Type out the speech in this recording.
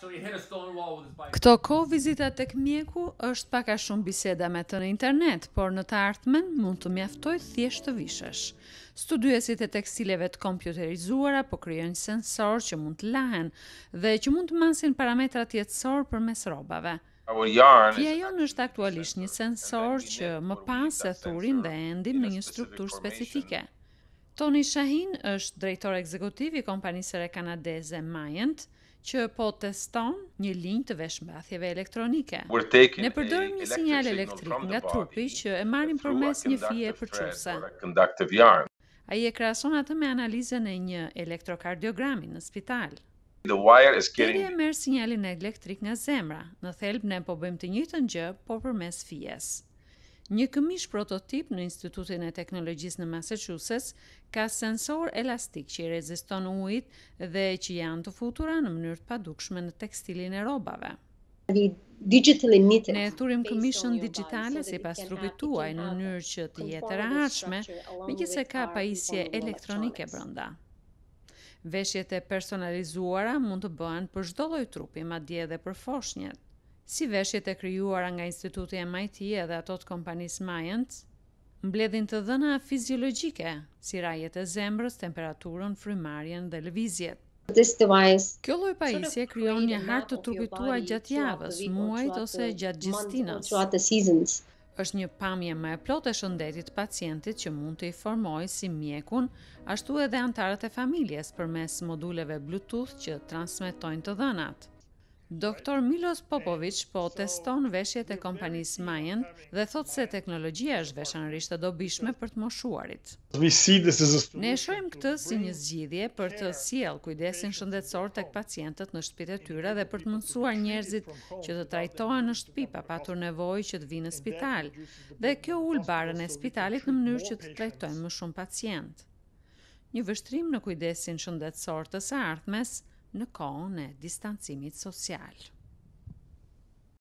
Këto ko vizita të këmjeku është paka shumë biseda me të në internet, por në të artmen mund të mjaftoj thjesht të vishësh. Studuesit e tekstileve të kompjuterizuara po kryojnë sensor që mund të lahen dhe që mund të masin parametrat tjetësor për mes robave. Fia jon është aktualisht një sensor që më pas e thurin dhe endim në një struktur specifike. Tony Shahin është drejtor ekzekutiv i kompanisëre kanadeze Mayant, që po teston një linjë të veshmbathjeve elektronike. Ne përdorim një sinjal elektrik nga trupi që e marrim përmes një fije përçuese. Ai e krahason atë me analizën e një elektrokardiogrami në spital. The wire is getting e merr sinjalin elektrik nga zemra. Në thelb ne po bëjmë të njëjtën gjë, por përmes fijes. Një këmish prototip në Institutin e Teknologjisë në Massachusetts ka sensor elastik që i reziston ujit dhe që janë të futura në mënyrë të padukshme në tekstilin e rrobave. Ne turim këmishën digitale si pas trupit tuaj në mënyrë që të jetë rrahshme, megjithëse ka pajisje elektronike brenda. Veshjet e personalizuara mund të bëhen për çdo lloj trupi, madje edhe për foshnjët si veshjet e kryuara nga instituti MIT edhe ato të kompanis Mayans, mbledhin të dhëna fiziologjike, si rajet e zemrës, temperaturën, frymarjen dhe lëvizjet. Kjo lloj pajisje krijon një hartë të trupit tuaj gjatë javës, muajit ose gjatë gjistinës. Është një pamje më e plotë e shëndetit të pacientit që mund të i formoj si mjekun, ashtu edhe antarët e familjes përmes moduleve Bluetooth që transmetojnë të dhënat. Doktor Milos Popovic po teston veshjet e kompanisë Mayen dhe thot se teknologjia është veçanërisht e dobishme për të moshuarit. Ne e shohim këtë si një zgjidhje për të sjell kujdesin shëndetësor tek pacientët në shtëpitë e tyre dhe për të mundësuar njerëzit që të trajtohen në shtëpi pa patur nevojë që të vinë në spital. Dhe kjo ul barën e spitalit në mënyrë që të trajtojmë më shumë pacientë. Një vështrim në kujdesin shëndetësor të së ardhmes, në kohën e distancimit social